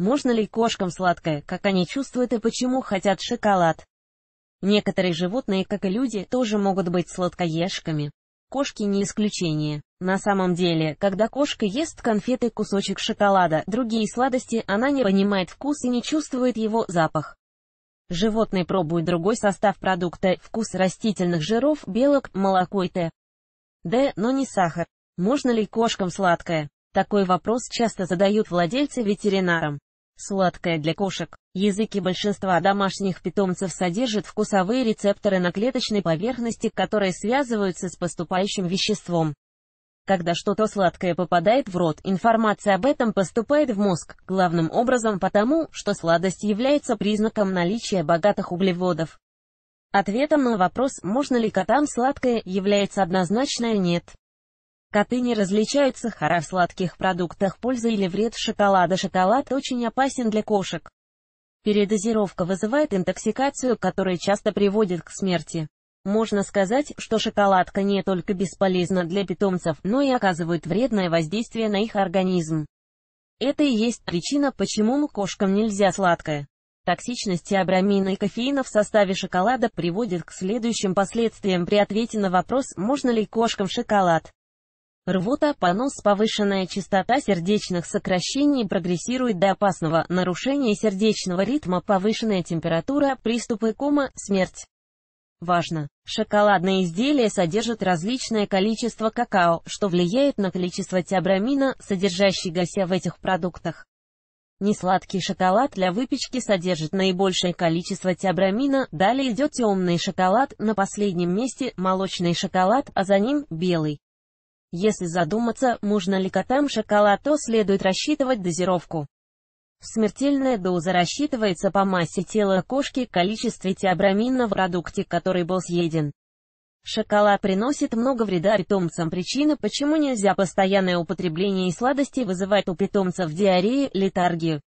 Можно ли кошкам сладкое, как они чувствуют и почему хотят шоколад? Некоторые животные, как и люди, тоже могут быть сладкоежками. Кошки не исключение. На самом деле, когда кошка ест конфеты, кусочек шоколада, другие сладости, она не понимает вкус и не чувствует его запах. Животные пробуют другой состав продукта, вкус растительных жиров, белок, молоко и т. Д, но не сахар. Можно ли кошкам сладкое? Такой вопрос часто задают владельцы ветеринарам сладкое для кошек. Языки большинства домашних питомцев содержат вкусовые рецепторы на клеточной поверхности, которые связываются с поступающим веществом. Когда что-то сладкое попадает в рот, информация об этом поступает в мозг, главным образом потому, что сладость является признаком наличия богатых углеводов. Ответом на вопрос, можно ли котам сладкое, является однозначное «нет». Коты не различают сахара в сладких продуктах. Польза или вред шоколада. Шоколад очень опасен для кошек. Передозировка вызывает интоксикацию, которая часто приводит к смерти. Можно сказать, что шоколадка не только бесполезна для питомцев, но и оказывает вредное воздействие на их организм. Это и есть причина, почему кошкам нельзя сладкое. Токсичность абрамина и кофеина в составе шоколада приводит к следующим последствиям при ответе на вопрос, можно ли кошкам шоколад. Рвота, понос, повышенная частота сердечных сокращений прогрессирует до опасного нарушения сердечного ритма, повышенная температура, приступы кома, смерть. Важно! Шоколадные изделия содержат различное количество какао, что влияет на количество теобрамина, содержащегося в этих продуктах. Несладкий шоколад для выпечки содержит наибольшее количество теобрамина, далее идет темный шоколад, на последнем месте молочный шоколад, а за ним белый. Если задуматься, нужно ли котам шоколад, то следует рассчитывать дозировку. Смертельная доза рассчитывается по массе тела кошки, количестве теобрамина в продукте, который был съеден. Шоколад приносит много вреда питомцам. Причина, почему нельзя постоянное употребление сладостей вызывает у питомцев диарею, летаргию,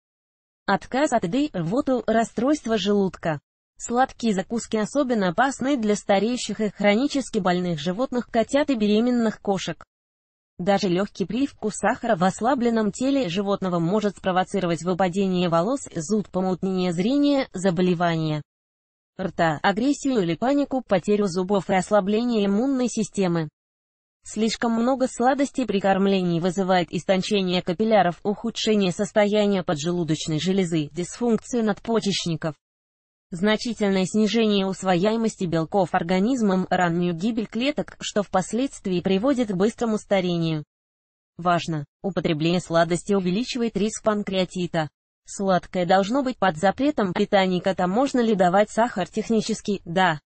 отказ от еды, рвоту, расстройство желудка. Сладкие закуски особенно опасны для стареющих и хронически больных животных, котят и беременных кошек. Даже легкий привкус сахара в ослабленном теле животного может спровоцировать выпадение волос, зуд, помутнение зрения, заболевания рта, агрессию или панику, потерю зубов и ослабление иммунной системы. Слишком много сладостей при кормлении вызывает истончение капилляров, ухудшение состояния поджелудочной железы, дисфункцию надпочечников значительное снижение усвояемости белков организмом, раннюю гибель клеток, что впоследствии приводит к быстрому старению. Важно! Употребление сладости увеличивает риск панкреатита. Сладкое должно быть под запретом питания кота можно ли давать сахар технически, да.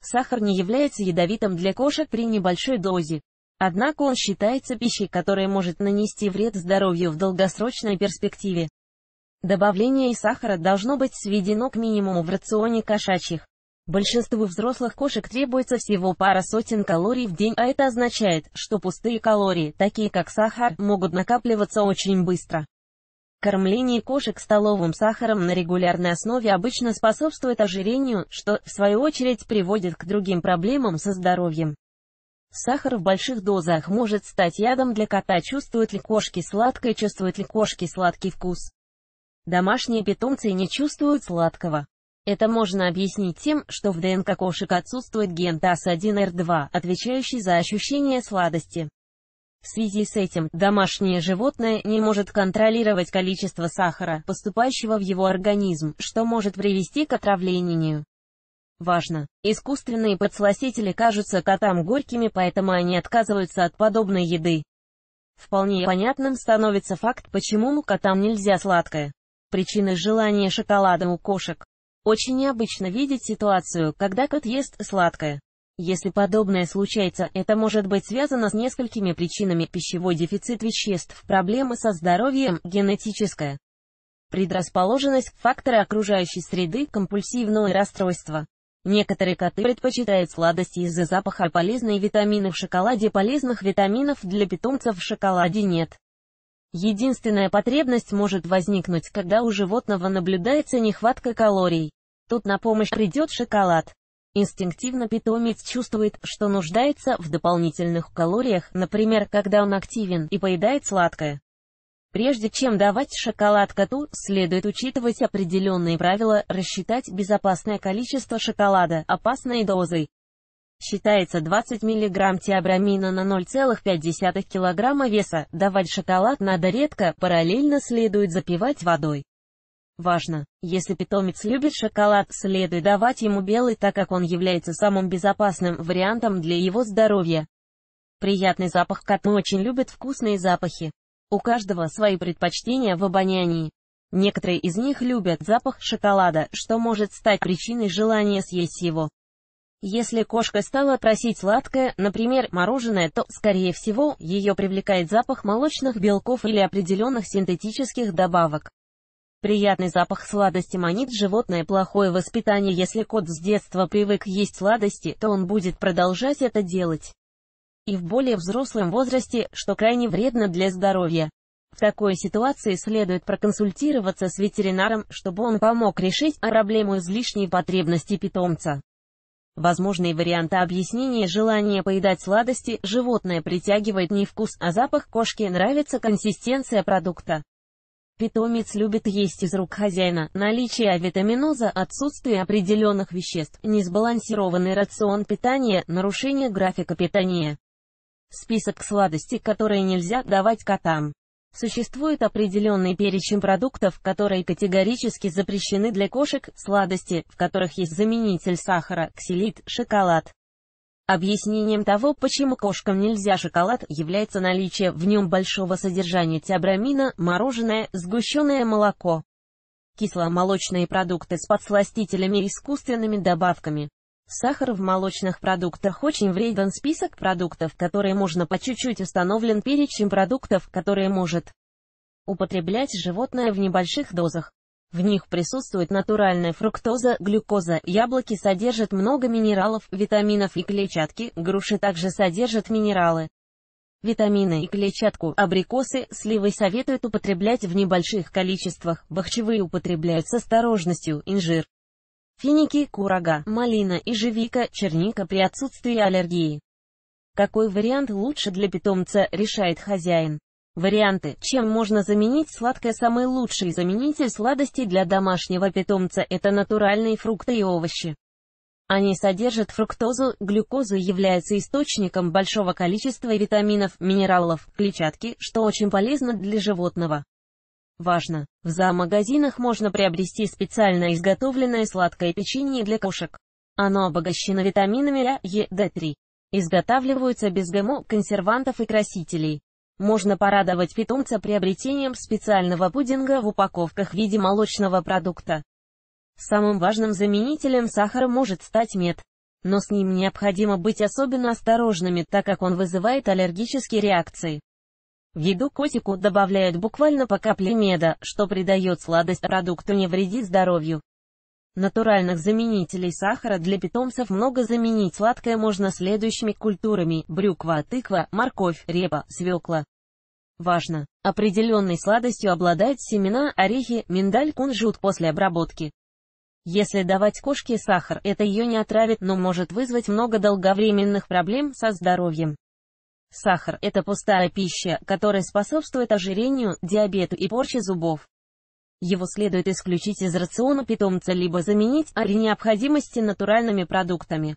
Сахар не является ядовитым для кошек при небольшой дозе. Однако он считается пищей, которая может нанести вред здоровью в долгосрочной перспективе. Добавление сахара должно быть сведено к минимуму в рационе кошачьих. Большинству взрослых кошек требуется всего пара сотен калорий в день, а это означает, что пустые калории, такие как сахар, могут накапливаться очень быстро. Кормление кошек столовым сахаром на регулярной основе обычно способствует ожирению, что, в свою очередь, приводит к другим проблемам со здоровьем. Сахар в больших дозах может стать ядом для кота. Чувствуют ли кошки сладкое, чувствуют ли кошки сладкий вкус? Домашние питомцы не чувствуют сладкого. Это можно объяснить тем, что в ДНК кошек отсутствует ген ТАС1Р2, отвечающий за ощущение сладости. В связи с этим, домашнее животное не может контролировать количество сахара, поступающего в его организм, что может привести к отравлению. Важно! Искусственные подсластители кажутся котам горькими, поэтому они отказываются от подобной еды. Вполне понятным становится факт, почему котам нельзя сладкое. Причины желания шоколада у кошек. Очень необычно видеть ситуацию, когда кот ест сладкое. Если подобное случается, это может быть связано с несколькими причинами пищевой дефицит веществ, проблемы со здоровьем, генетическая предрасположенность, факторы окружающей среды, компульсивное расстройство. Некоторые коты предпочитают сладости из-за запаха полезные витамины в шоколаде полезных витаминов для питомцев в шоколаде нет. Единственная потребность может возникнуть, когда у животного наблюдается нехватка калорий. Тут на помощь придет шоколад. Инстинктивно питомец чувствует, что нуждается в дополнительных калориях, например, когда он активен и поедает сладкое. Прежде чем давать шоколад коту, следует учитывать определенные правила, рассчитать безопасное количество шоколада опасной дозой, Считается 20 мг тиабрамина на 0,5 кг веса. Давать шоколад надо редко, параллельно следует запивать водой. Важно, если питомец любит шоколад, следует давать ему белый, так как он является самым безопасным вариантом для его здоровья. Приятный запах кот очень любит вкусные запахи. У каждого свои предпочтения в обонянии. Некоторые из них любят запах шоколада, что может стать причиной желания съесть его. Если кошка стала просить сладкое, например, мороженое, то, скорее всего, ее привлекает запах молочных белков или определенных синтетических добавок. Приятный запах сладости манит животное плохое воспитание. Если кот с детства привык есть сладости, то он будет продолжать это делать. И в более взрослом возрасте, что крайне вредно для здоровья. В такой ситуации следует проконсультироваться с ветеринаром, чтобы он помог решить проблему излишней потребности питомца. Возможные варианты объяснения желания поедать сладости, животное притягивает не вкус, а запах кошки, нравится консистенция продукта. Питомец любит есть из рук хозяина, наличие авитаминоза, отсутствие определенных веществ, несбалансированный рацион питания, нарушение графика питания. Список сладостей, которые нельзя давать котам. Существует определенный перечень продуктов, которые категорически запрещены для кошек, сладости, в которых есть заменитель сахара, ксилит, шоколад. Объяснением того, почему кошкам нельзя шоколад, является наличие в нем большого содержания тиабрамина, мороженое, сгущенное молоко, кисломолочные продукты с подсластителями и искусственными добавками. Сахар в молочных продуктах очень вреден. Список продуктов, которые можно по чуть-чуть установлен перечень продуктов, которые может употреблять животное в небольших дозах. В них присутствует натуральная фруктоза, глюкоза, яблоки содержат много минералов, витаминов и клетчатки, груши также содержат минералы, витамины и клетчатку, абрикосы, сливы советуют употреблять в небольших количествах, бахчевые употребляют с осторожностью, инжир финики, курага, малина, ежевика, черника при отсутствии аллергии. Какой вариант лучше для питомца, решает хозяин. Варианты, чем можно заменить сладкое самый лучший заменитель сладостей для домашнего питомца – это натуральные фрукты и овощи. Они содержат фруктозу, глюкозу и являются источником большого количества витаминов, минералов, клетчатки, что очень полезно для животного. Важно! В зоомагазинах можно приобрести специально изготовленное сладкое печенье для кошек. Оно обогащено витаминами А, Е, Д3. Изготавливаются без ГМО, консервантов и красителей. Можно порадовать питомца приобретением специального пудинга в упаковках в виде молочного продукта. Самым важным заменителем сахара может стать мед. Но с ним необходимо быть особенно осторожными, так как он вызывает аллергические реакции. В еду котику добавляют буквально по капле меда, что придает сладость продукту не вредит здоровью. Натуральных заменителей сахара для питомцев много заменить сладкое можно следующими культурами – брюква, тыква, морковь, репа, свекла. Важно! Определенной сладостью обладают семена, орехи, миндаль, кунжут после обработки. Если давать кошке сахар, это ее не отравит, но может вызвать много долговременных проблем со здоровьем. Сахар – это пустая пища, которая способствует ожирению, диабету и порче зубов. Его следует исключить из рациона питомца либо заменить, при необходимости натуральными продуктами.